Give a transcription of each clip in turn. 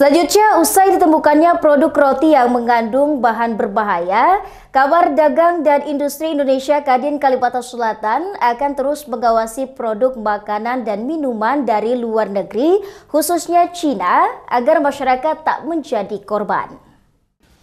Selanjutnya, usai ditemukannya produk roti yang mengandung bahan berbahaya, Kamar Dagang dan Industri Indonesia Kadin Kalimantan Selatan akan terus mengawasi produk makanan dan minuman dari luar negeri, khususnya Cina, agar masyarakat tak menjadi korban.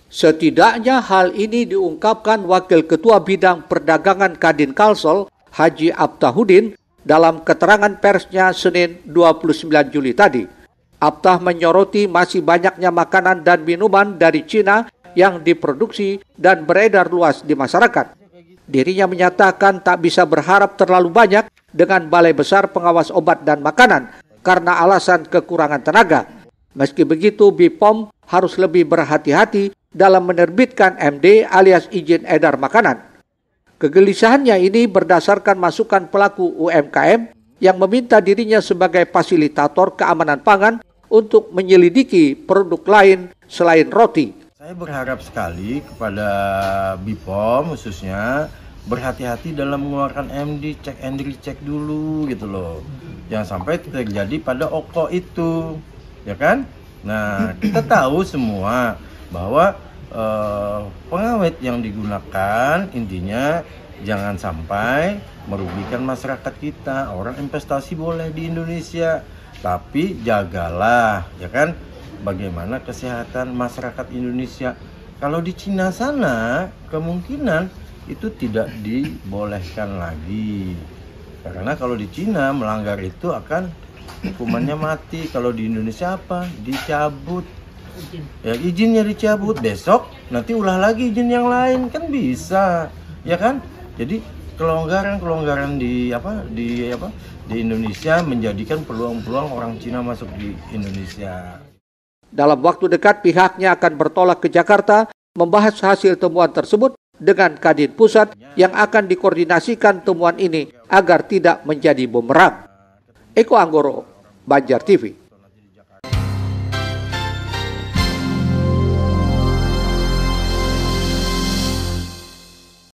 Setidaknya hal ini diungkapkan Wakil Ketua Bidang Perdagangan Kadin Kalsel, Haji Abtahudin, dalam keterangan persnya Senin 29 Juli tadi. Aptah menyoroti masih banyaknya makanan dan minuman dari Cina yang diproduksi dan beredar luas di masyarakat. Dirinya menyatakan tak bisa berharap terlalu banyak dengan Balai Besar Pengawas Obat dan Makanan karena alasan kekurangan tenaga. Meski begitu, BPOM harus lebih berhati-hati dalam menerbitkan MD alias izin edar makanan. Kegelisahannya ini berdasarkan masukan pelaku UMKM yang meminta dirinya sebagai fasilitator keamanan pangan untuk menyelidiki produk lain selain roti. Saya berharap sekali kepada BIPOM khususnya berhati-hati dalam mengeluarkan MD, cek and cek dulu gitu loh. Jangan sampai terjadi pada OKO itu, ya kan? Nah, kita tahu semua bahwa Eh, pengawet yang digunakan intinya jangan sampai merugikan masyarakat kita orang investasi boleh di Indonesia tapi jagalah ya kan bagaimana kesehatan masyarakat Indonesia kalau di Cina sana kemungkinan itu tidak dibolehkan lagi karena kalau di Cina melanggar itu akan hukumannya mati kalau di Indonesia apa dicabut izin. Ya izinnya dicabut besok nanti ulah lagi izin yang lain kan bisa ya kan? Jadi kelonggaran kelonggaran di apa di apa di Indonesia menjadikan peluang-peluang orang Cina masuk di Indonesia. Dalam waktu dekat pihaknya akan bertolak ke Jakarta membahas hasil temuan tersebut dengan Kadin Pusat yang akan dikoordinasikan temuan ini agar tidak menjadi bumerang. Eko Anggoro, Banjar TV.